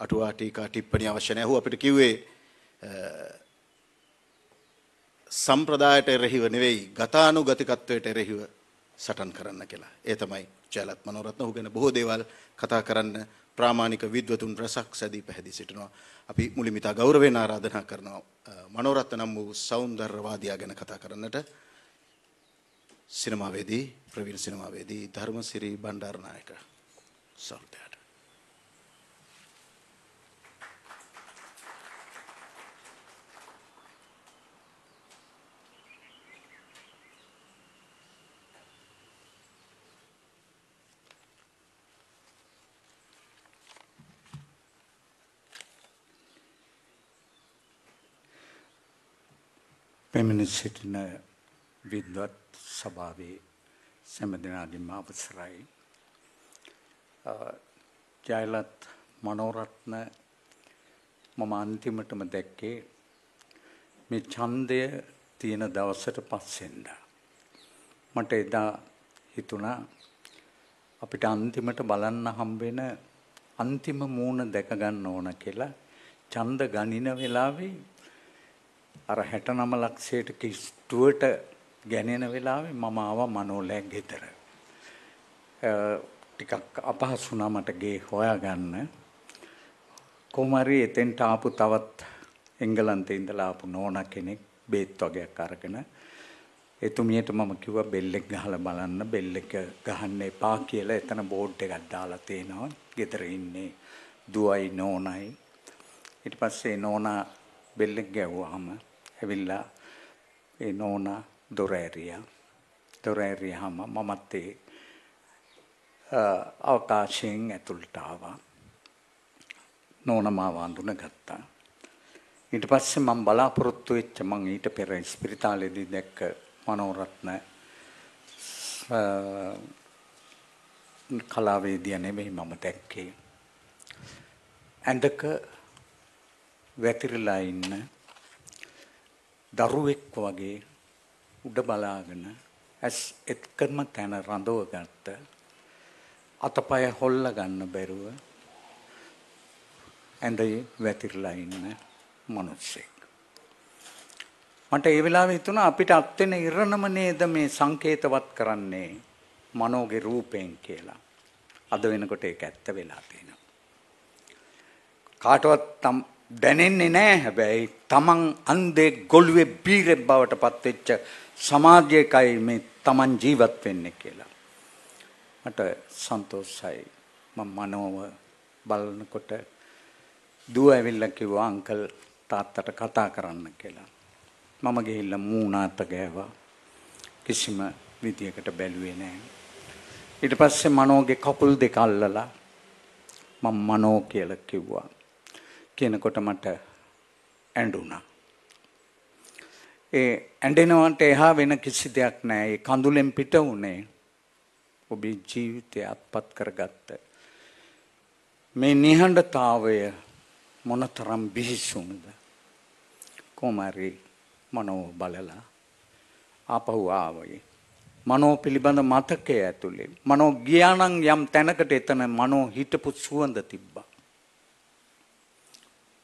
අටුවා ටීකා ටිප්පණි අවශ්‍ය නැහැ. අපිට කිව්වේ සම්ප්‍රදායට එරෙහිව නෙවෙයි ගතානුගතිකත්වයට එරෙහිව සටන් කරන්න කියලා. ඒ තමයි ජයලත් මනෝරත්න ඔහු ගැන බොහෝ දේවල් කතා කරන්න ප්‍රාමාණික විද්වතුන් රසක් සැදී පැහැදී සිටිනවා. අපි මුලිමිතා ගෞරවයෙන් ආරාධනා කරනවා මනෝරත්න නම් වූ సౌందර්යවාදියා ගැන කතා කරන්නට සිනමාවේදී ප්‍රවීණ සිනමාවේදී ධර්මසිරි බණ්ඩාරනායක සෞන්දර්ය පැමිණ සිටින විද්වත් සභාවේ සැමදිනාගෙන්ම අවසරයි. ජයලත් මනෝරත්න මම අන්තිමටම දැක්කේ මේ ඡන්දය තියෙන දවසට පස්සෙන්ද. මට එදා හිතුණා අපිට අන්තිමට බලන්න හම්බෙන අන්තිම මූණ දැක ගන්න ඕන කියලා ඡන්ද ගණින වෙලාවේ අර 69 ලක්ෂයට කිස්තුවට ගැනෙන වෙලාවේ මම ආවා මනෝලයක් ගෙදර. ටිකක් අපහසු වුණා මට ගේ හොයාගන්න. කොහොම හරි එතෙන්ට ආපු තවත් එංගලන්තේ ඉඳලා ආපු නෝනා කෙනෙක් බේත් වගේක් අරගෙන එතුමියට මම කිව්වා බෙල් එක ගහලා බලන්න බෙල් එක ගහන්න එපා කියලා එතන බෝඩ් එකක් දාලා තේනවා. ගෙදර ඉන්නේ දුවයි නෝනායි. ඊට පස්සේ නෝනා බෙල් එක ගැව්වාම ඇවිල්ලා ඒ නෝනා දොර ඇරියා. දොර ඇරියාම මමත් ඒ අවකාශයෙන් ඇතුළට ආවා. නෝනා මාව අඳුනගත්තා. ඊට පස්සේ මම බලාපොරොත්තු වෙච්ච මම ඊට පෙර ස්පිරිතාලේදී දැක්ක මනෝරත්න කලාවේදිය නෙමෙයි මම දැක්කේ. ඇඳක වැතිරලා ඉන්න දරුවෙක් වගේ උඩ බලාගෙන ඇස් එක්කම තැන රඳවගත්ත අතපය හොල්ල ගන්න බැරුව ඇඳේ වැතිරලා ඉන්න මිනිස්සෙක් මට ඒ වෙලාවේ හිතුණා අපිට අත්වෙන ඉරණම නේද මේ සංකේතවත් කරන්නේ මනෝගේ රූපයෙන් කියලා. අද වෙනකොට ඒක ඇත්ත වෙලා තියෙනවා. කාටවත් දැනෙන්නේ නෑ හැබැයි තමන් අන්දේ ගොළුවේ බීරෙ බවට පත්වෙච්ච සමාජයකයි මේ තමන් ජීවත් වෙන්නේ කියලා. මට සන්තෝෂයි. මම මනෝව බලනකොට දුව ඇවිල්ලා කිව්වා අංකල් තාත්තට කතා කරන්න කියලා. මම ගිහිල්ලා මූණාත ගෑවා. කිසිම විදියකට බැලුවේ නෑ. ඊට පස්සේ මනෝගේ කකුල් දෙක අල්ලලා මම මනෝ කියලා කිව්වා. කියනකොට මට ඇඬුණා. ඒ ඇඬෙනවට එහා වෙන කිසි දෙයක් නැහැ. ඒ කඳුලෙන් පිට වුණේ ඔබේ ජීවිතය අත්පත් කරගත්ත මේ නිහඬතාවය මොනතරම් බිහිසුම්ද කොමාරි මනෝ බලලා ආපහු ආවේ මනෝ පිළිබඳ මතකය ඇතුලේ මනෝ ගියානම් යම් තැනකට එතන මනෝ හිටපු සුවඳ තිබ්බා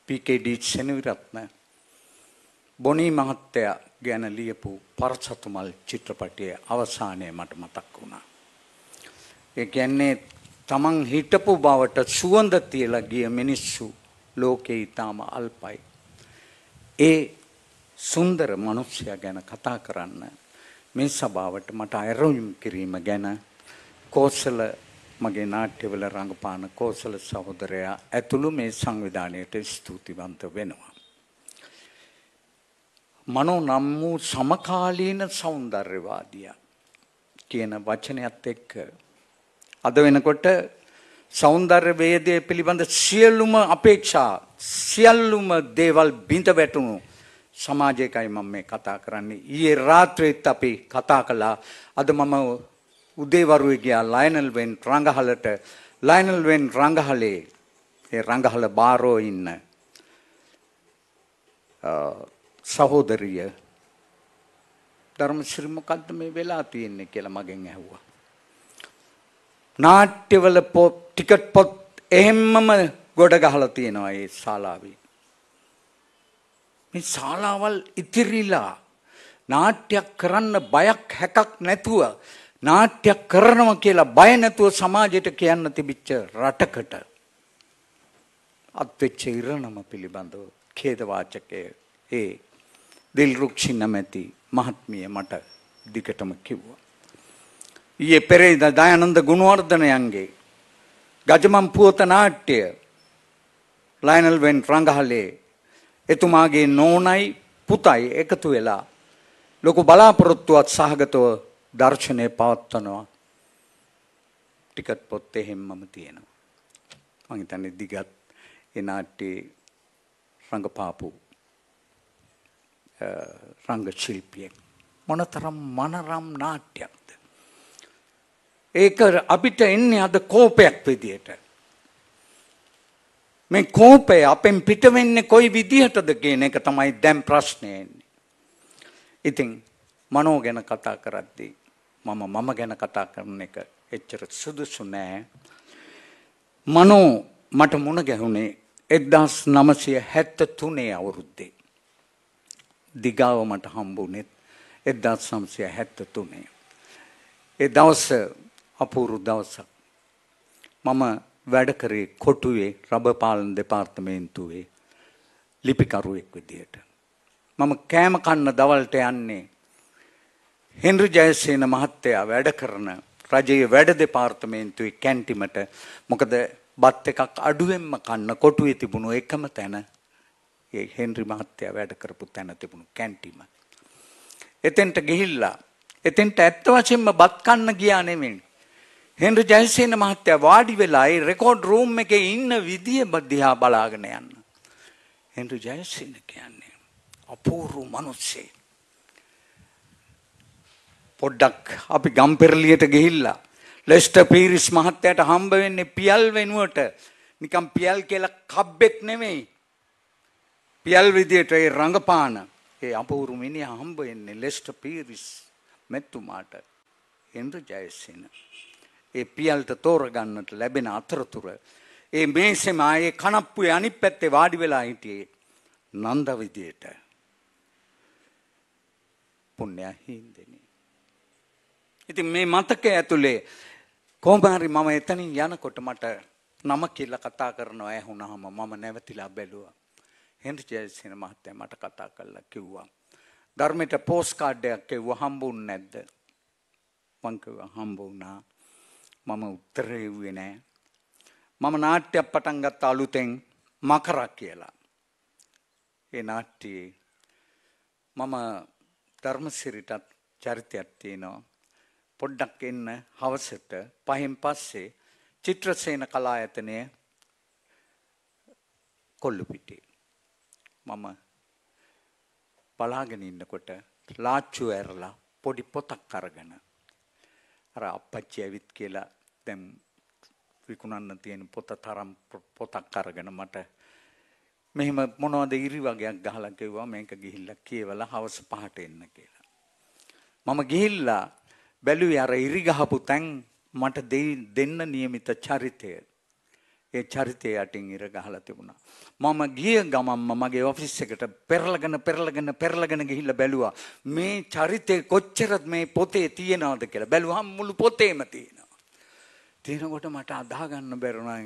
පීකේඩී සෙනවිරත්න බොනී මහත්තයා ගැන ලියපු පරසතුමල් චිත්‍රපටයේ අවසානය මට මතක් වුණා. ඒ කියන්නේ තමන් හිටපු බවට සුවඳ තියලා ගිය මිනිස්සු ලෝකේ ඊටාම අල්පයි. ඒ සුන්දර මිනිසයා ගැන කතා කරන්න මේ සභාවට මට අයරොම් කිරීම ගැන කෝසල මගේ නාට්‍යවල රඟපාන කෝසල සහෝදරයා ඇතුළු මේ සංවිධානයට ස්තුතිවන්ත වෙනවා. මනෝ නම් වූ සමකාලීන සෞන්දර්යවාදියා කියන වචනයත් එක්ක අද වෙනකොට සෞන්දර්ය වේදයේ පිළිබඳ සියලුම අපේක්ෂා සියල්ලුම දේවල් බිඳ වැටුණු සමාජයකයි මම මේ කතා කරන්නේ ඊයේ රාත්‍රියේත් අපි කතා කළා අද මම උදේවරුවේ ගියා ලයනල් වෙන් රංගහලට ලයනල් වෙන් රංගහලේ ඒ රංගහල බාරෝ ඉන්න සහෝදරිය ධර්මශ්‍රී මොකද්ද මේ වෙලා තියෙන්නේ කියලා මගෙන් ඇහුවා. නාට්‍යවල පොත් ටිකට් පොත් එහෙම්මම ගොඩ ගහලා තියෙනවා ඒ ශාලාවේ. මේ ශාලාවල් ඉතිරිලා නාට්‍යයක් කරන්න බයක් හැකක් නැතුව නාට්‍යයක් කරනවා කියලා බය නැතුව සමාජයට කියන්න තිබිච්ච රටකට අත්වෙච්ච ඉරණම පිළිබඳව ඛේදවාචකය ඒ දිල්රුක්ෂි නැමැති මහත්මිය මට දිගටම කිව්වා. ඊයේ පෙරේදා දයානන්ද ගුණවර්ධනයන්ගේ ගජමන් පුවත නාට්‍ය ලයිනල් වෙන් රංගහලේ එතුමාගේ නෝනයි පුතයි එකතු වෙලා ලොකු බලාපොරොත්තුවත් සහගතව දර්ශනය පවත්වනවා ටිකට් පොත් එහෙම්මම තියෙනවා. මං හිතන්නේ දිගත් ඒ නාට්‍යයේ රංගපාපු රංග ශිල්පියෙක් මොනතරම් මනරම් නාට්‍යයක්ද. ඒක අපිට එන්නේ අද කෝපයක් විදියට. මේ කෝපය අපෙන් පිට වෙන්නේ කොයි විදිහටද කියන එක තමයි දැන් ප්‍රශ්නේ එන්නේ. ඉතින් මනෝ ගැන කතා කරද්දී මම මම ගැන කතා කරන එක එච්චර සුදුසු නෑ. මනෝ මට මුණ ගැහුණේ එක්දස් නමසය හැත්ත තුනේ අවුරුද්දේ. දිගාව මට හම්බුනෙත් එක්දස් සම්සය හැත්ත තුනේ. ඒ දවස අපූරු දවසක්. මම වැඩකරේ කොටුවේ රබපාලන දෙපාර්තමේන්තුවේ ලිපිකරුවෙක් විදියට. මම කෑම කන්න දවල්ට යන්නේ හෙන්රි ජයසේන මහත්තයා වැඩ කරන රජයේ වැඩ දෙපාර්තමේන්තුවේ කැන්ටිමට මොකද බත් එකක් අඩුවෙන්ම කන්න කොටුවේ තිබුණු එකම තැන ඒ හෙන්රි මහත්තයා වැඩ කරපු තැන තිබුණු කැන්ටිම. එතෙන්ට ගිහිල්ලා එතෙන්ට ඇත්ත වශයෙන්ම බත් කන්න ගියා නෙමෙයි. හෙන්රි ජයසේන මහත්තයා වාඩි වෙලා ඒ රෙකෝඩ් රූම් එකේ ඉන්න විදිය දිහා බලාගෙන යන්න. හෙන්රි ජයසේන කියන්නේ අපූර්ව මිනිස්සෙක්. පොඩ්ඩක් අපි ගම්පෙරලියට ගිහිල්ලා ලෙස්ට පීරිස් මහත්තයට හම්බ වෙන්නේ පියල් වෙනුවට නිකම් පියල් කියලා කබ්බෙක් නෙමෙයි පියල් විදියට ඒ රඟපාන ඒ අපූරු මිනිහා හම්බ වෙන්නේ ලෙස්ට පීරිස් මෙතුමාට හෙන්රි ජයසේන ඒ පියල්ට තෝරගන්නට ලැබෙන අතරතුර ඒ මේසෙම ආයේ කනප්පුවේ අනිත් පැත්තේ වාඩි වෙලා හිටියේ නන්ද විදියට පුණ්‍යහින්දෙනි ඉතින් මේ මතකය ඇතුලේ කොහොම හරි මම එතනින් යනකොට මට නම කියලා කතා කරනවා ඇහුණාම මම නැවතිලා බැලුවා. හෙන්රි ජයසින මහත්තයා මට කතා කළා කිව්වා. ධර්මයට පෝස්ට් කාඩ් එකක් කිව්වා හම්බුනේ නැද්ද? මං කිව්වා හම්බ වුණා. මම උත්තරේ යුවේ නෑ. මම නාට්‍යයක් පටන් ගත්ත අලුතෙන් මකරා කියලා. ඒ නාට්‍යයේ මම ධර්මසිරිටත් චරිතයක් තියෙනවා. පොඩ්ඩක් එන්න හවසට පහෙන් පස්සේ චිත්‍රසේන කලා ඇතනය කොල්ලුපිටේ. මම බලාගෙන ඉන්නකොට ලාච්චු ඇරලා පොඩි පොතක් අරගෙන අර අපච්චි ඇවිත් කියලා දැන් විකුණන්න තියෙන පොත තරම් පොතක් අරගෙන මට මෙහෙම මොනවද ඉරි වගයක් ගහලා කිව්වා මේක ගිහිල්ලා කියවලා හවස පහට එන්න කියලා. මම ගිහිල්ලා බැලුවේ අර ඉරිගහපු තැන් මට දෙන්න નિયમિત චරිතය. ඒ චරිතය යටින් ඉර ගහලා තිබුණා. මම ගිය ගමන්ම මගේ ඔෆිස් එකට පෙරලගෙන පෙරලගෙන පෙරලගෙන ගිහිල්ලා බැලුවා මේ චරිතේ කොච්චරද මේ පොතේ තියෙනවද කියලා. බැලුවහම මුළු පොතේම තියෙනවා. තියෙනකොට මට අදා ගන්න බැරුණා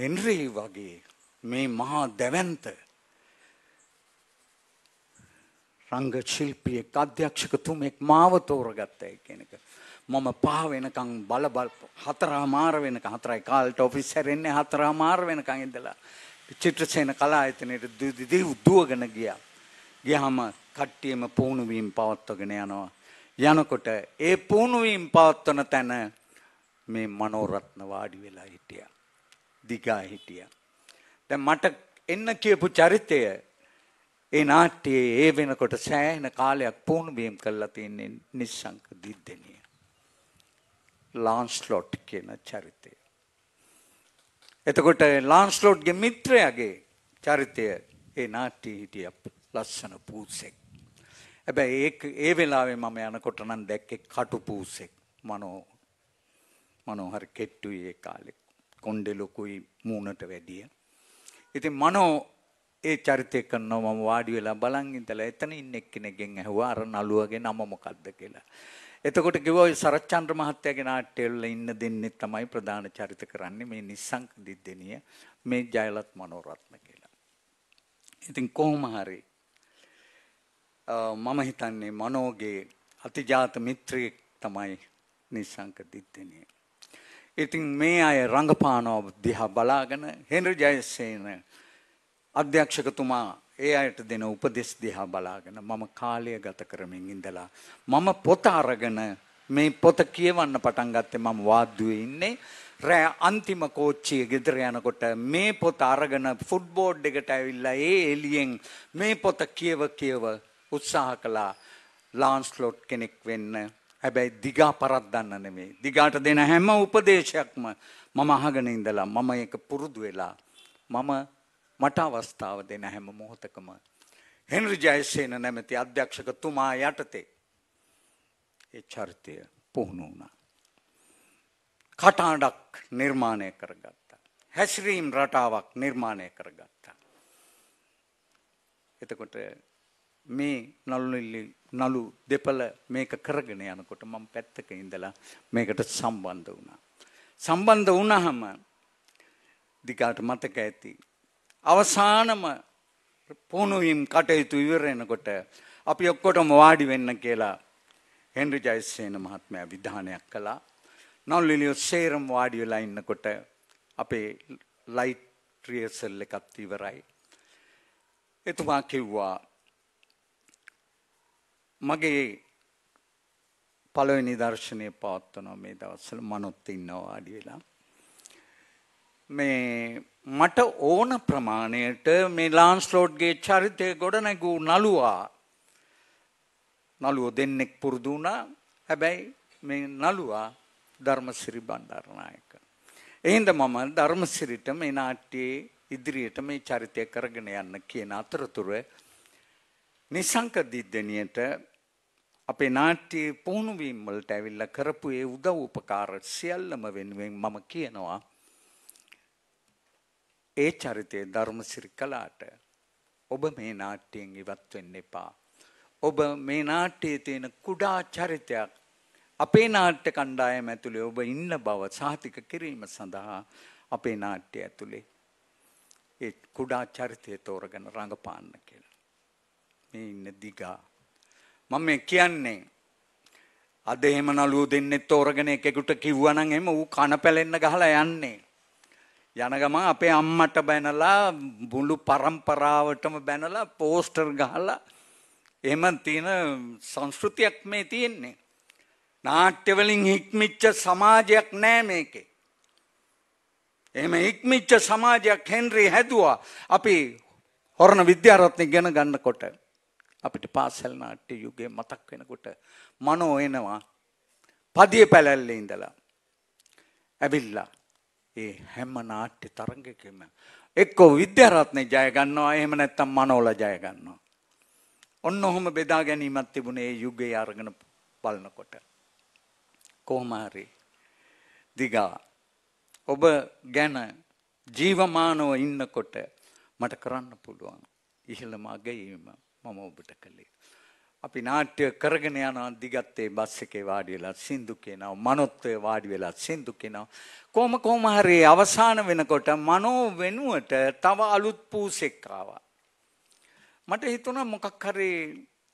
හෙන්රි වගේ මේ මහා දැවැන්ත රංග ශිල්පියෙක් අධ්‍යක්ෂකතුමෙක් මාව තෝරගත්තයි කියන එක. මම පහ වෙනකන් බල බල හතරමාර වෙනකන් හතරයි කාලට ඔෆිස් හැරෙන්නේ හතරමාර වෙනකන් ඉඳලා චිත්‍රසේන කලා ආයතනයේට දිදි දුවගෙන ගියා. ගියාම කට්ටියම පුහුණු වීම පවත්වගෙන යනවා. යනකොට ඒ පුහුණු වීම පවත්වන තැන මේ මනෝරත්න වාඩි වෙලා හිටියා. දිගා හිටියා. දැන් මට එන්න කියපු චරිතය ඒ නාට්‍යයේ ඒ වෙනකොට සෑහෙන කාලයක් පුහුණුවීම් කරලා තින්නේ නිස්සංක දිද්දෙනිය. ලාන්ස්ලොට් කියන චරිතය. එතකොට ලාන්ස්ලොට්ගේ මිත්‍රයාගේ චරිතය ඒ නාට්‍යයේ හිටිය ලස්සන පූසෙක්. හැබැයි ඒක ඒ වෙලාවේ මම යනකොට නම් දැක්කේ කටු පූසෙක්. මනෝ මනෝහර කෙට්ටුයි ඒ කාලේ. කොණ්ඩෙ ලොකුයි මූණට වැඩිය. ඉතින් මනෝ ඒ චරිතයක් කරනවා මම වාඩි වෙලා බලන් ඉඳලා එතන ඉන්න එක්කෙනෙක්ගෙන් ඇහුවා අර නළුවගේ නම මොකක්ද කියලා. එතකොට කිව්වා ඔය සරච්චන්ද්‍ර මහත්තයාගේ නාට්‍යවල ඉන්න දෙන්නේ තමයි ප්‍රධාන චරිත කරන්නේ මේ නිස්සංක දිද්දෙනිය මේ ජයලත් මනෝරත්න කියලා. ඉතින් කොහොම හරි මම හිතන්නේ මනෝගේ අතිජාත මිත්‍රයෙක් තමයි නිස්සංක දිද්දෙනිය. ඉතින් මේ අය රංගපානෝ දිහා බලාගෙන හෙන්රි ජයසේන අධ්‍යක්ෂකතුමා ඒ අයට දෙන උපදෙස් දිහා බලාගෙන මම කාලය ගත කරමින් ඉඳලා මම පොත අරගෙන මේ පොත කියවන්න පටන් ගත්තේ මම වාද්දුවේ ඉන්නේ රෑ අන්තිම කෝච්චිය ගෙදර යනකොට මේ පොත අරගෙන ෆුඩ් බෝඩ් එකට ඇවිල්ලා ඒ එළියෙන් මේ පොත කියව කියව උත්සාහ කළා ලාන්ස්ලොට් කෙනෙක් වෙන්න. හැබැයි දිගා පරද්දන්න නෙමෙයි. දිගාට දෙන හැම උපදේශයක්ම මම අහගෙන ඉඳලා මම ඒක පුරුදු වෙලා මම මට අවස්ථාව දෙන හැම මොහොතකම හෙන්රි ජයසේන නැමැති අධ්‍යක්ෂකතුමා යටතේ ඒ චරිතය පුහුණු වුණා. කටාඩක් නිර්මාණය කරගත්තා. හැසිරීම් රටාවක් නිර්මාණය කරගත්තා. එතකොට මේ නළුනිල්ලි නළු දෙපළ මේක කරගෙන යනකොට මම පැත්තක ඉඳලා මේකට සම්බන්ධ වුණා. සම්බන්ධ වුණාම දිගට මතක ඇති අවසානම පුහුණුවීම් කටයුතු ඉවරෙනකොට අපි ඔක්කොටම වාඩි වෙන්න කියලා හෙන්රි ජයසේන මහත්මයා විධානයක් කළා. නොන්ලිලියෝ සේරම වාඩි වෙලා ඉන්නකොට අපේ ලයිට් රියසල් එකත් ඉවරයි. එතුමා කිව්වා මගේ පළවෙනි දර්ශනය පවත්වනවා මේ දවස්වල මනොත් ඉන්නවා වාඩි වෙලා. මේ මට ඕන ප්‍රමාණයට මේ ලාන්ස්ලෝඩ්ගේ චරිතය ගොඩනැගූ නළුවා නළුවෝ දෙන්නෙක් පුරුදු වුණා හැබැයි මේ නළුවා ධර්මසිරි බණ්ඩාරනායක. එහෙනම් මම ධර්මසිරිට මේ නාට්‍යයේ ඉදිරියට මේ චරිතය කරගෙන යන්න කියන අතරතුර නිසංක දිද්දෙනියට අපේ නාට්‍යයේ පුහුණු වීම් වලට ඇවිල්ලා කරපු ඒ උදව් උපකාර සියල්ලම වෙනුවෙන් මම කියනවා ඒ චරිතය ධර්මසිරි කළාට ඔබ මේ නාට්‍යයෙන් ඉවත් වෙන්න එපා. ඔබ මේ නාට්‍යයේ තියෙන කුඩා චරිතයක් අපේ නාට්‍ය කණ්ඩායම ඇතුලේ ඔබ ඉන්න බව සාතික කිරීම සඳහා අපේ නාට්‍ය ඇතුලේ ඒ කුඩා චරිතය තෝරගෙන රඟපාන්න කියලා. මේ ඉන්න දිගා. මම මේ කියන්නේ අද එහෙම නළුව දෙන්නේ තෝරගෙන එකෙකුට කිව්වනම් එහෙම ඌ කන පැලෙන්න ගහලා යන්නේ. යන ගමන් අපේ අම්මට බැනලා මුළු પરම්පරාවටම බැනලා පෝස්ටර් ගහලා එහෙම තියෙන සංස්කෘතියක් මේ තියෙන්නේ. නාට්‍ය වලින් හික්මිච්ච සමාජයක් නෑ මේකේ. එහෙම හික්මිච්ච සමාජයක් හෙන්රි හැදුවා. අපි හොරණ විද්‍යාරත්න ගැන ගන්නකොට අපිට පාසල් නාට්‍ය යුගයේ මතක් වෙනකොට මනෝ එනවා. පදිය පැලැල්ලේ ඉඳලා ඇවිල්ලා ඒ හැම නාට්‍ය තරංගකෙම එක්කෝ විද්‍යාරත්නේ ජය ගන්නවා එහෙම නැත්නම් මනෝල ජය ගන්නවා. ඔන්න ඔහොම බෙදා ගැනීමක් තිබුණේ ඒ යුගයේ අරගෙන බලනකොට. කොහොම හරි දිගා ඔබ ගැන ජීවමානව ඉන්නකොට මට කරන්න පුළුවන් ඉහළම අගයීම මම ඔබට කළේ. අපි නාට්‍ය කරගෙන යනවා දිගත්තේ බස් එකේ වාඩි වෙලා සින්දු කියනවා මනොත්ය වාඩි වෙලා සින්දු කියනවා කොහොම කොහොම හරි අවසාන වෙනකොට මනෝ වෙනුවට තව අලුත් පූසෙක් ආවා මට හිතුණා මොකක් හරි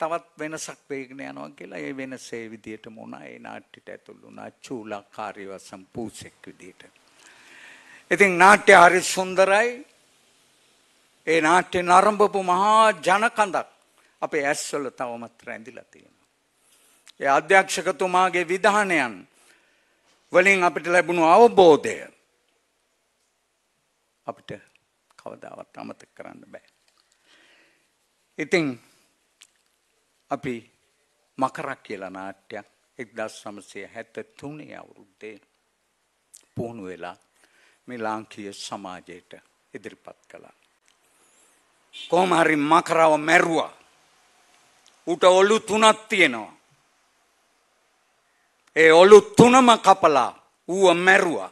තවත් වෙනසක් වෙගෙන යනවා කියලා ඒ වෙනසේ විදියටම වුණා ඒ නාට්‍යට ඇතුළු වුණා චූලාකාරීව සම්පූසෙක් විදියට ඉතින් නාට්‍ය හරි සුන්දරයි ඒ නාට්‍ය නරඹපු මහා ජනකඳක් අපේ ඇස්වල තවමත් රැඳිලා තියෙනවා. ඒ අධ්‍යක්ෂකතුමාගේ විධානයන් වලින් අපිට ලැබුණු අවබෝධය අපිට කවදාවත් අමතක කරන්න බෑ. ඉතින් අපි මකරක් කියලා නාට්‍යයක් එක්දස් සමසය හැත තුනේ අවුරුද්දේ පුහුණු වෙලා මේ ලාංකීය සමාජයට ඉදිරිපත් කළා. කොහොම හරි මකරව මැරුවා උට ඔලු තුනක් තියෙනවා. ඒ ඔලු තුනම කපලා ඌව මැරුවා.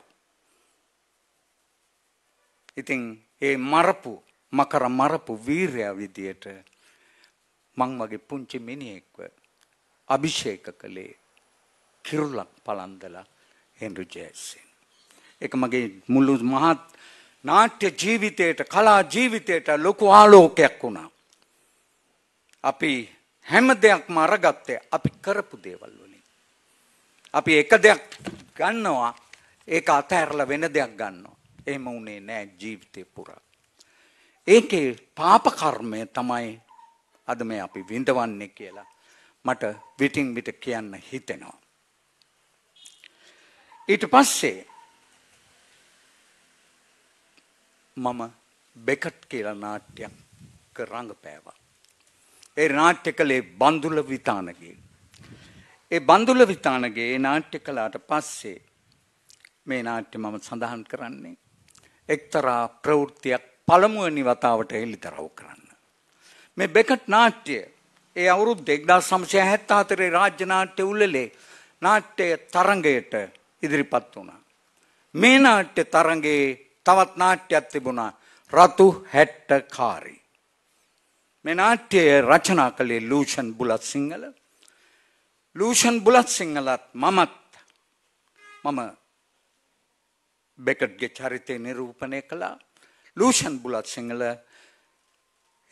ඉතින් ඒ මරපු මකර මරපු වීරයා විදියට මං වගේ පුංචි මිනිහෙක්ව අභිෂේක කළේ කිරුලක් පලන්දලා හෙන්රි ජයසින්. එක මගේ මුළු මහත් නාට්‍ය ජීවිතයට කලා ජීවිතයට ලොකු ආලෝකයක් වුණා. අපි හැම දෙයක්ම අරගත්තේ අපි කරපු දේවල් වලින්. අපි එක දෙයක් ගන්නවා ඒක අතහැරලා වෙන දෙයක් ගන්නවා. එහෙම වුණේ නෑ ජීවිතේ පුරා. ඒකේ පාප කර්මය තමයි අද මේ අපි විඳවන්නේ කියලා මට විටින් විට කියන්න හිතෙනවා. ඊට පස්සේ මම බෙකට් කියලා නාට්‍යයක් රංගපෑවා. ඒ නාට්‍ය කළේ බන්දුල විතානගේ. ඒ බන්දුල විතානගේ නාට්‍ය කළාට පස්සේ මේ නාට්‍ය මම සඳහන් කරන්නේ එක්තරා ප්‍රවෘත්තියක් පළමුවනි වතාවට එළිතරව් කරන්න. මේ බෙකට් නාට්‍ය ඒ අවුරුද්ද 1974 රාජ්‍ය නාට්‍ය උළෙලේ නාට්‍ය තරඟයට ඉදිරිපත් වුණා. මේ නාට්‍ය තරඟේ තවත් නාට්‍යයක් තිබුණා රතු හැට්ටකාරී. මේ නාට්‍යය රචනා කළේ ලූෂන් බුලත් සිංහල. ලූෂන් බුලත් සිංහලත් මමත් මම බෙකට්ගේ චරිතය නිරූපණය කළා. ලූෂන් බුලත් සිංහල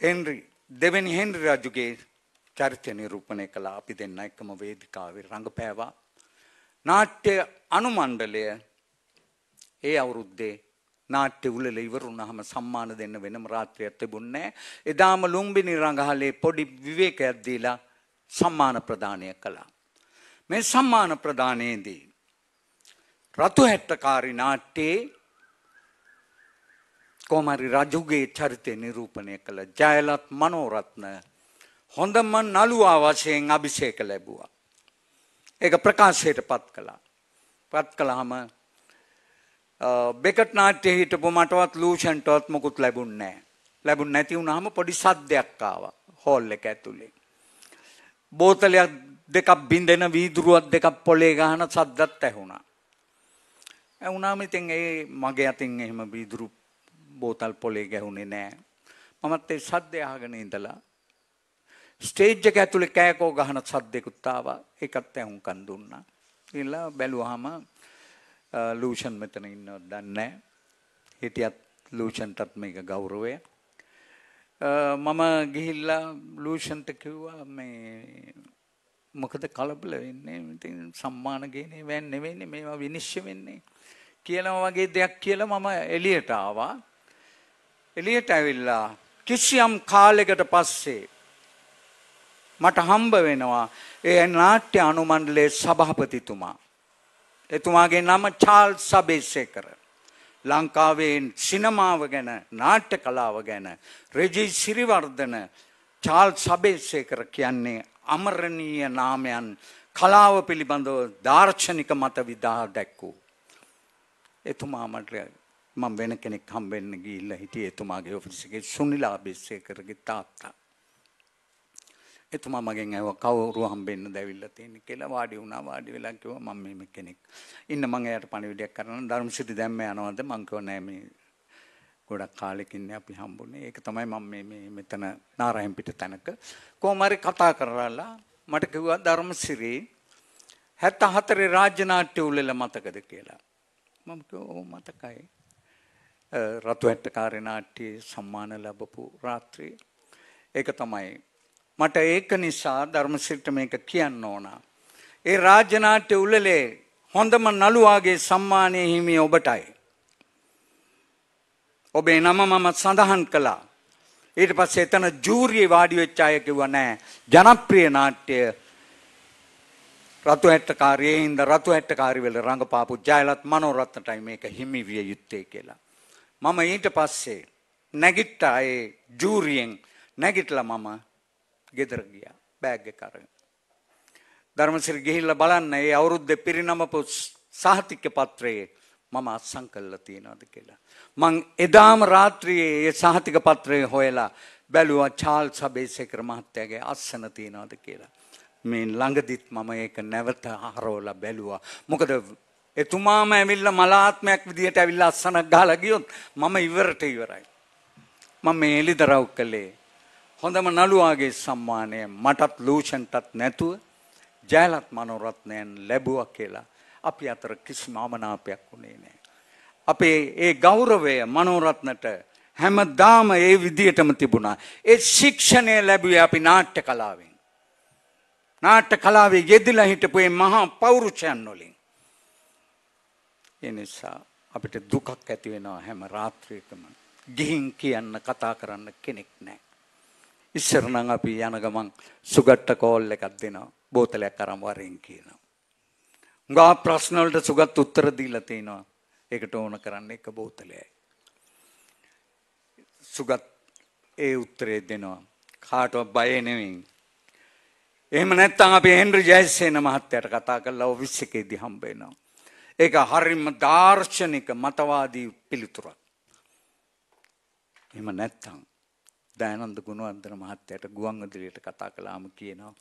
හෙන්රි දෙවැනි හෙන්රි රජුගේ චරිතය නිරූපණය කළා. අපි දෙන්න එකම වේදිකාවේ රඟපෑවා. නාට්‍ය අනුමණ්ඩලය ඒ අවුරුද්දේ නාට්‍ය උළෙල ඉවරුනහම සම්මාන දෙන්න වෙනම රාත්‍රියක් තිබුණේ නැහැ. එදාම ලුම්බිනි රංගහලේ පොඩි විවේකයක් දීලා සම්මාන ප්‍රදානය කළා. මේ සම්මාන ප්‍රදානයේදී රතු හැට්ටකාරී නාට්‍යයේ කොමරි රජුගේ චරිතය නිරූපණය කළ ජයලත් මනෝරත්න හොඳම නළුවා වශයෙන් අභිෂේක ලැබුවා. ඒක ප්‍රකාශයට පත් කළා. පත් කළාම බෙකට් නාට්‍යයේ හිටපු මටවත් ලූෂන්ටවත් මොකුත් ලැබුණේ නැහැ. ලැබුණ නැති වුණාම පොඩි සද්දයක් ආවා හෝල් එක ඇතුලේ. බෝතලයක් දෙකක් බින්දෙන වීදුරුවක් දෙකක් පොලේ ගහන සද්දත් ඇහුණා. ඇහුණාම ඉතින් ඒ මගේ අතින් එහෙම වීදුරු බෝතල් පොලේ ගැහුනේ නෑ. මමත් ඒ සද්දය අහගෙන ඉඳලා ස්ටේජ් එක ඇතුලේ කෑකෝ ගහන සද්දෙකුත් ආවා. ඒකත් ඇහුම්කන් දුන්නා. ඉතින්ලා බැලුවාම ලූෂන් uh, මෙතන ඉන්නව දන්නේ හිටියත් ලූෂන්ටත් මේක ගෞරවය uh, මම ගිහිල්ලා ලූෂන්ට කිව්වා මේ මොකද කලබල වෙන්නේ ඉතින් සම්මාන ගේනේ වැන් නෙවෙන්නේ මේවා විනිශ්චය වෙන්නේ කියනවා වගේ දෙයක් කියලා මම එළියට ආවා එළියට ඇවිල්ලා කිසියම් කාලයකට පස්සේ මට හම්බ වෙනවා ඒ නාට්‍ය අනුමණ්ඩලයේ සභාපතිතුමා එතුමාගේ නම චාල් සබේසේකර. ලංකාවේ සිනමාව ගැන නාට්‍ය කලාව ගැන රෙජී සිරිවර්ධන චාල් සබේසේකර කියන්නේ අමරණීය නාමයන් කලාව පිළිබඳව දාර්ශනික මත විදා දැක්වූ. එතුමා මට මම වෙන කෙනෙක් හම්බෙන්න ගිහිල්ලා හිටියේ එතුමාගේ ඔෆිස් එකේ සුනිල් ආබේසේකරගේ තාත්තා. එතුමා මගෙන් ඇහුවා කවුරු හම්බෙන්නද ඇවිල්ලා තියෙන්නේ කියලා වාඩි වුණා වාඩි වෙලා කිව්වා මම මේ කෙනෙක්. ඉන්න මම එයාට පණිවිඩයක් කරනවා ධර්මසිරි දැම්ම යනවද මං කිව්වා නෑ මේ ගොඩක් කාලෙකින් අපි හම්බුනේ. ඒක තමයි මම මේ මේ මෙතන නාරයන් පිට තැනක කොහොම හරි කතා කරලා මට කිව්වා ධර්මසිරි 74 රාජ්‍ය නාට්‍ය උළෙල මතකද කියලා. මම කිව්වා මතකයි. රතු හැට්ටකාරේ නාට්‍යයේ සම්මාන ලැබපු රාත්‍රිය. ඒක තමයි මට ඒක නිසා ධර්මසිරිට මේක කියන්න ඕන. ඒ රාජ්‍ය නාට්‍ය උළෙලේ හොඳම නළුවාගේ සම්මානය හිමි ඔබටයි. ඔබේ නම මම සඳහන් කළා. ඊට පස්සේ එතන ජූරිය වාඩි වෙච්ච අය කිව්වා නෑ ජනප්‍රිය නාට්‍ය රතු හැට්ටකාරයේ ඉඳ රතු හැට්ටකාරි වෙල රඟපාපු ජයලත් මනෝරත්නටයි මේක හිමි විය යුත්තේ කියලා. මම ඊට පස්සේ නැගිට්ටා ඒ ජූරියෙන් නැගිටලා මම ගෙදර ගියා බෑග් එක අරගෙන. ධර්මසිරි ගිහිල්ලා බලන්න ඒ අවුරුද්දේ පිරිනමපු සහතික පත්‍රයේ මම අත්සන් කළා තියනවාද කියලා. මං එදාම රාත්‍රියේ ඒ සහතික පත්‍රය හොයලා බැලුවා චාල්ස් හබේසේකර මහත්තයාගේ අත්සන තියනවාද කියලා. මේ ළඟදිත් මම ඒක නැවත හරවලා බැලුවා. මොකද එතුමාම ඇවිල්ලා මලාත්මයක් විදිහට ඇවිල්ලා අස්සනක් ගහලා ගියොත් මම ඉවරට ඉවරයි. මම මේ එළිදරව් කළේ හොඳම නළුවාගේ සම්මානය මටත් ලූෂන්ටත් නැතුව ජයලත් මනෝරත්නයන් ලැබුවා කියලා අපි අතර කිසිම අමනාපයක් වුණේ නැහැ. අපේ ඒ ගෞරවය මනෝරත්නට හැමදාම ඒ විදියටම තිබුණා. ඒ ශික්ෂණය ලැබුවේ අපි නාට්‍ය කලාවෙන්. නාට්‍ය කලාවේ යෙදිලා හිටපු මේ මහා පෞරුෂයන් වලින්. ඒ නිසා අපිට දුකක් ඇති වෙනවා හැම රාත්‍රියකම. ගිහින් කියන්න කතා කරන්න කෙනෙක් නැහැ. ඉස්සරනම් අපි යන ගමන් සුගට්ට කෝල් එකක් දෙනවා බෝතලයක් අරන් වරෙන් කියනවා. උඟා ප්‍රශ්න වලට සුගත් උත්තර දීලා තිනවා. ඒකට ඕන කරන්නේ එක බෝතලයයි. සුගත් ඒ උත්තරේ දෙනවා. කාටවත් බය නෙවෙයි. එහෙම නැත්නම් අපි හෙන්රි ජයසේන මහත්තයාට කතා කරලා ඔෆිස් එකේදී හම්බ වෙනවා. ඒක හරිම දාර්ශනික මතවාදී පිළිතුරක්. එහෙම නැත්නම් දයනන්ද ගුණවර්ධන මහත්තයාට ගුවන්විදුලියට කතා කළාම කියනවා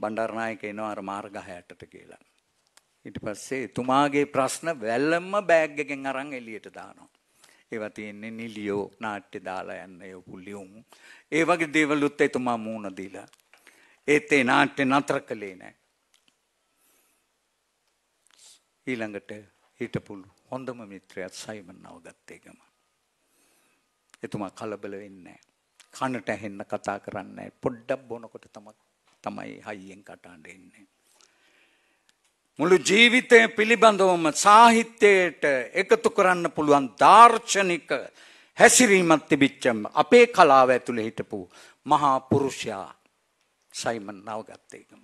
බණ්ඩාරනායක එනවා අර මාර්ග 6ටට කියලා. ඊට පස්සේ එතුමාගේ ප්‍රශ්න වැළම්ම බෑග් එකෙන් අරන් එළියට දානවා. ඒවා තියෙන්නේ නිලියෝ නාට්‍ය දාලා යන ඒ පුලියුම්. ඒ වගේ දේවලුත් එතුමා මූණ දීලා. ඒත් ඒ නාට්‍ය නතර කළේ නැහැ. ඊළඟට හිටපු හොඳම මිත්‍රයත් සයිමන් නවගත්තේ ගම. එතුමා කලබල වෙන්නේ නැහැ. කනට ඇහෙන්න කතා කරන්නේ පොඩ්ඩක් බොනකොට තමයි හයියෙන් කටහඬ එන්නේ මුළු ජීවිතය පිළිබඳවම සාහිත්‍යයට එකතු කරන්න පුළුවන් දාර්ශනික හැසිරීමක් තිබිච්චම් අපේ කලාව ඇතුළේ හිටපු මහා පුරුෂයා සයිමන් නවගත්ත එකම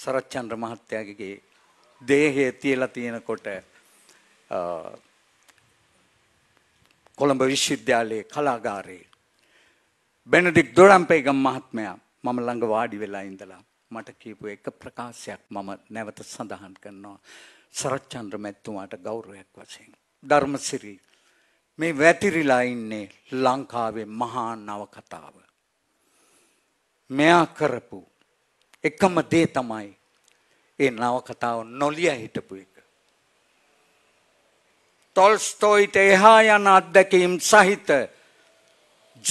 සරච්චන්ද්‍ර මහත්තයාගේ දේහය තියලා තියෙනකොට කොළඹ විශ්වවිද්‍යාලයේ කලාගාරයේ බෙනඩික් දොරම්පේගම් මහත්මයා මම ළඟ වාඩි වෙලා ඉඳලා මට කියපු එක ප්‍රකාශයක් මම නැවත සඳහන් කරනවා සරච්චන්ද්‍ර මැතිතුමාට ගෞරවයක් වශයෙන් ධර්මසිරි මේ වැතිරිලා ඉන්නේ ලංකාවේ මහා නවකතාව මෙයා කරපු එකම දේ තමයි ඒ නවකතාව නොලිය හිටපු එක තොල්ස්ටෝයිට එහා යන අත්දැකීම් සහිත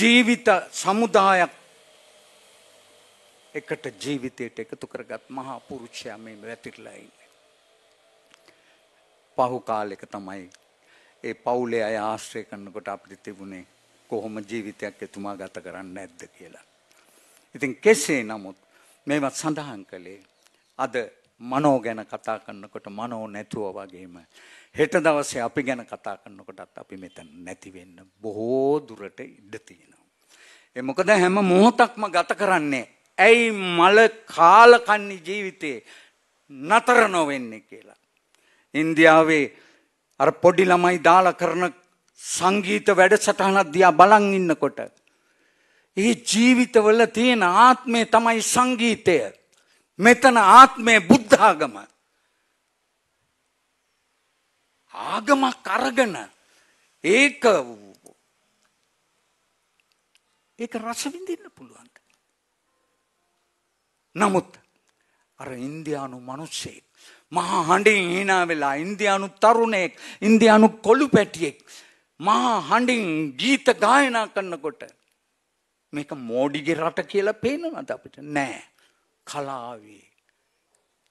ජීවිත සමුදායක් එකට ජීවිතයට එකතු කරගත් මහා පුරුෂයා මේ වැතිරලා ඉන්නේ. පහු කාලෙක තමයි ඒ පවුලේ අය ආශ්‍රය කරනකොට අපිට තිබුණේ කොහොම ජීවිතයක් එතුමා ගත කරන්න නැද්ද කියලා. ඉතින් කෙසේ නමුත් මේවත් සඳහන් කළේ අද මනෝ ගැන කතා කරනකොට මනෝ නැතුව වගේම හෙට දවසේ අපි ගැන කතා කරනකොටත් අපි මෙතන නැති වෙන්න බොහෝ දුරට ඉඩ තියෙනවා. ඒ මොකද හැම මොහොතක්ම ගත කරන්නේ ඇයි මල කාලකන්ණි ජීවිතේ නතර නොවෙන්නේ කියලා. ඉන්දියාවේ අර පොඩි ළමයි දාලා කරන සංගීත වැඩසටහනක් දිහා බලන් ඉන්නකොට ඒ ජීවිතවල තියෙන ආත්මය තමයි සංගීතය. මෙතන ආත්මය බුද්ධාගමයි. ආගමක් අරගෙන ඒක ඒක රස විඳින්න පුළුවන්. නමුත් අර ඉන්දියානු මිනිස්සෙක් මහා හඬින් hina වෙලා ඉන්දියානු තරුණයෙක් ඉන්දියානු කොළු පැටියෙක් මහා හඬින් ගීත ගායනා කරනකොට මේක මෝඩිගේ රට කියලා පේනවද අපිට නෑ කලාවේ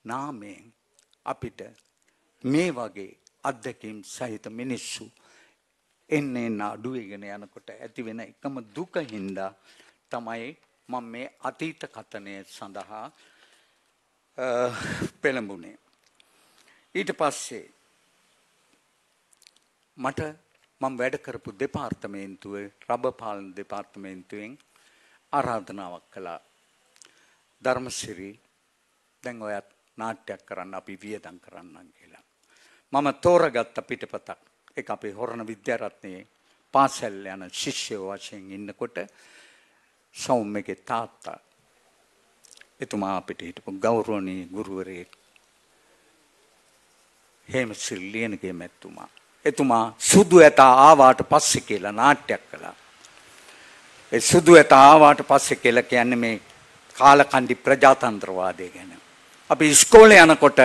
නාමයෙන් අපිට මේ වගේ අත්දැකීම් සහිත මිනිස්සු එන්න එන්න අඩුවේගෙන යනකොට ඇතිවෙන එකම දුක හින්දා තමයි මම මේ අතීත කතනය සඳහා පෙළඹුණේ. ඊට පස්සේ මට මම වැඩ කරපු දෙපාර්තමේන්තුවේ රබපාලන දෙපාර්තමේන්තුවෙන් ආරාධනාවක් කළා. ධර්මසිරි දැන් ඔයත් නාට්‍යයක් කරන්න අපි වියදම් කරන්නම් කියලා. මම තෝරගත්ත පිටපතක්. ඒක අපේ හොරණ විද්‍යාරත්නයේ පාසල් යන ශිෂ්‍යයෝ වශයෙන් ඉන්නකොට සෞම්‍යගේ තාත්තා එතුමා අපිට හිටපු ගෞරවනීය ගුරුවරයෙක් හේමසිරි ලියනගේ මැතිතුමා එතුමා සුදු ඇත ආවාට පස්සේ කියලා නාට්‍යයක් කළා. ඒ සුදු ඇත ආවාට පස්සේ කියලා කියන්නේ මේ කාලකන්දි ප්‍රජාතන්ත්‍රවාදය ගැන. අපි ඉස්කෝල යනකොට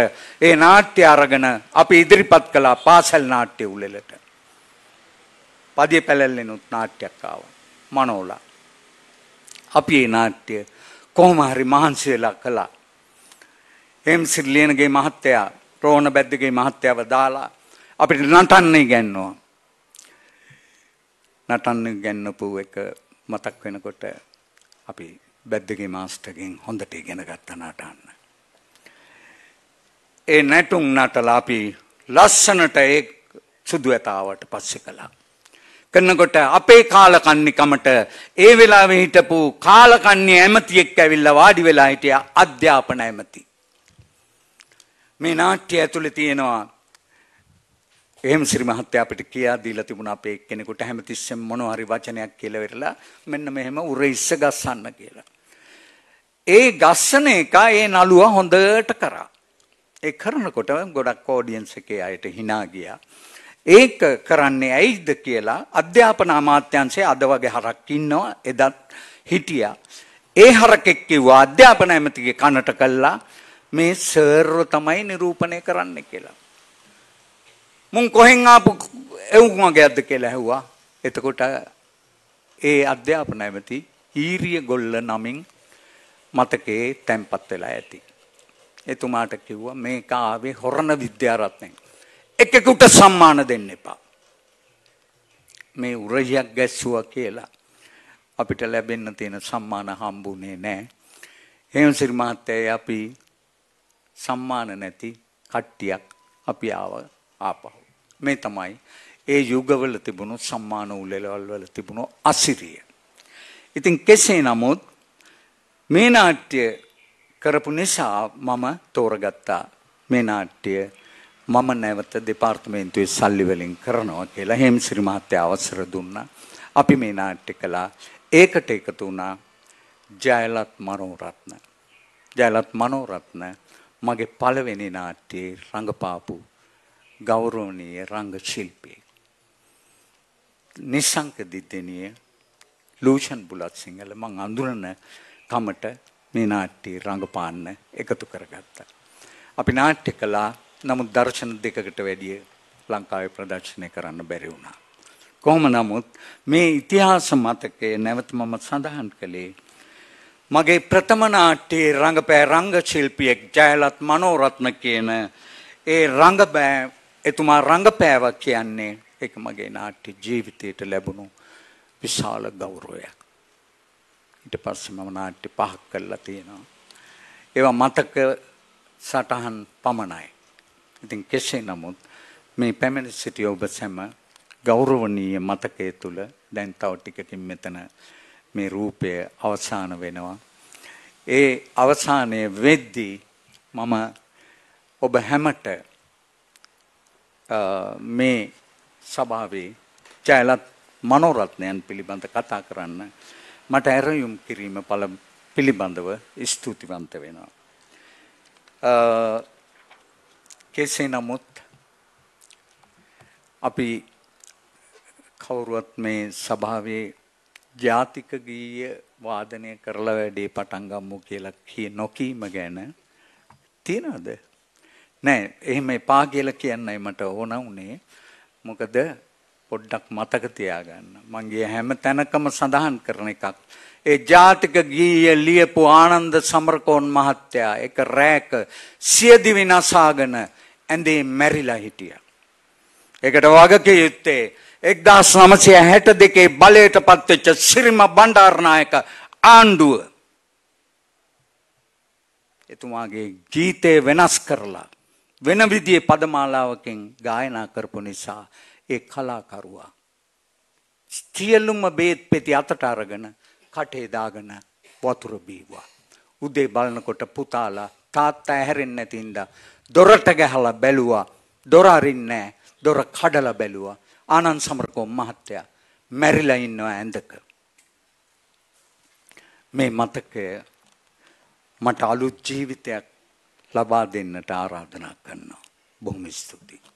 ඒ නාට්‍ය අරගෙන අපි ඉදිරිපත් කළා පාසල් නාට්‍ය උළෙලට. පදිය පැලැල්ලෙනුත් නාට්‍යයක් ආවා. මනෝලා. අපි ඒ නාට්‍ය කොහොම හරි මහන්සි වෙලා කළා. එම් සිල්ලියනගේ මහත්තයා රෝණ බැද්දගේ මහත්තයාව දාලා අපිට නටන්නේ ගැන්නවා. නටන්න ගැන්නපු එක මතක් වෙනකොට අපි බැද්දගේ මාස්ටර්ගෙන් හොඳට ඉගෙන ගත්ත නටන්න. ඒ නැටුම් නටලා අපි ලස්සනට ඒ සුදු ඇතාවට පස්සේ කළා. කරනකොට අපේ කාලකන්නිකමට ඒ වෙලාවේ හිටපු කාලකන්ණි ඇමතියෙක් ඇවිල්ලා වාඩි වෙලා හිටිය අධ්‍යාපන ඇමති. මේ නාට්‍ය ඇතුලේ තියෙනවා එහෙම ශ්‍රී මහත්තයා අපිට කියා දීලා තිබුණා අපේ එක්කෙනෙකුට හැමතිස්සෙම මොනවා හරි වචනයක් කියලා වෙරලා මෙන්න මෙහෙම උර ඉස්ස ගස්සන්න කියලා. ඒ ගස්සන එක ඒ නළුවා හොඳට කරා. ඒ කරනකොට ගොඩක් ඕඩියන්ස් එකේ අයට hina ගියා. ඒක කරන්නේ ඇයිද කියලා අධ්‍යාපන අමාත්‍යාංශයේ අද වගේ හරක් ඉන්නවා එදත් හිටියා. ඒ හරකෙක් කිව්වා අධ්‍යාපන ඇමතිගේ කනට කළා මේ සර්ව තමයි නිරූපණය කරන්න කියලා. මුන් කොහෙන් ආපු එවුමගේද්ද කියලා ඇහුවා. එතකොට ඒ අධ්‍යාපන ඇමති හීරිය ගොල්ල නමින් මතකයේ තැන්පත් වෙලා ඇති. එතුමාට කිව්වා මේක ආවේ හොරණ විද්‍යාරත්නයෙන්. එකෙකුට සම්මාන දෙන්න එපා. මේ උරහියක් ගැස්සුවා කියලා අපිට ලැබෙන්න තියෙන සම්මාන හම්බුනේ නෑ. හේමසිරි මහත්තයා අපි සම්මාන නැති කට්ටියක් අපි ආව ආපහු. මේ තමයි ඒ යුගවල තිබුණු සම්මාන උළෙලවල් වල තිබුණු අසිරිය. ඉතින් කෙසේ නමුත් මේ නාට්‍ය කරපු නිසා මම තෝරගත්තා මේ නාට්‍ය මම නැවත දෙපාර්තමේන්තුවේ සල්ලි වලින් කරනවා කියලා හේමසිරි මහත්තයා අවසර දුන්නා. අපි මේ නාට්‍ය කළා. ඒකට එකතු වුණා ජයලත් මනෝරත්න. ජයලත් මනෝරත්න මගේ පළවෙනි නාට්‍යයේ රඟපාපු ගෞරවනීය රංග ශිල්පියෙක්. නිසංක දිද්දෙනිය ලූෂන් බුලත් සිංහල මං අඳුරන කමට මේ නාට්‍ය රඟපාන්න එකතු කරගත්තා. අපි නාට්‍ය කළා නමුත් දර්ශන දෙකකට වැඩිය ලංකාවේ ප්‍රදර්ශනය කරන්න බැරි වුණා. කොහොම නමුත් මේ ඉතිහාස මතකයේ නැවත මම සඳහන් කළේ මගේ ප්‍රථම නාට්‍යයේ රඟපෑ රංග ශිල්පියෙක් ජයලත් මනෝරත්න කියන ඒ රඟපෑ එතුමා රඟපෑවක් කියන්නේ ඒක මගේ නාට්‍ය ජීවිතයට ලැබුණු විශාල ගෞරවයක්. ඊට පස්සේ මම නාට්‍ය පහක් කරලා තියෙනවා. ඒවා මතක සටහන් පමණයි. ඉතින් කෙසේ නමුත් මේ පැමිණ සිටි ඔබ සැම ගෞරවනීය මතකයේ තුල දැන් තව ටිකකින් මෙතන මේ රූපය අවසාන වෙනවා. ඒ අවසානයේ වෙද්දී මම ඔබ හැමට මේ සභාවේ ජයලත් මනෝරත්නයන් පිළිබඳ කතා කරන්න මට ඇරයුම් කිරීම පළ පිළිබඳව ස්තුතිවන්ත වෙනවා. කෙසේ නමුත් අපි කවුරුවත් මේ සභාවේ ජාතික ගීය වාදනය කරලා වැඩේ පටන් ගමු කියලා කිය නොකීම ගැන තියනවද? නෑ, එහෙම එපා කියලා කියන්නයි මට ඕන උනේ. මොකද පොඩ්ඩක් මතක තියාගන්න. මගේ හැම තැනකම සඳහන් කරන එකක්. ඒ ජාතික ගීය ලියපු ආනන්ද සමරකෝන් මහත්තයා එක රෑක සියදි විනාසාගෙන ඇඳේ මැරිලා හිටිය. එකට වගක යුත්තේ එක්දස් නමසය හැට දෙකේ බලයට පත්වෙච්ච සිරිම බණ්ඩාරණයක ආණ්ඩුව. එතුමාගේ ගීතය වෙනස් කරලා වෙන විදිිය පදමාලාවකින් ගායනා කරපු නිසා. ඒ කලාකරුවා. ස්තියලුම බේත් පෙති අතට අරගෙන කටේ දාගෙන වතුර බීවා. උදේ බලනකොට පුතාලා තාත්තා ඇහැරෙන්නේ නැතිඳ දොරට ගැහලා බැලුවා. දොර අරින්නේ දොර කඩලා බැලුවා. ආනන්ද සමරකෝ මහත්තයා මැරිලා ඉන්නවා ඇඳක. මේ මතකය මට අලුත් ජීවිතයක් ලබා දෙන්නට ආරාධනා කරනවා. බොහොම ස්තුතියි.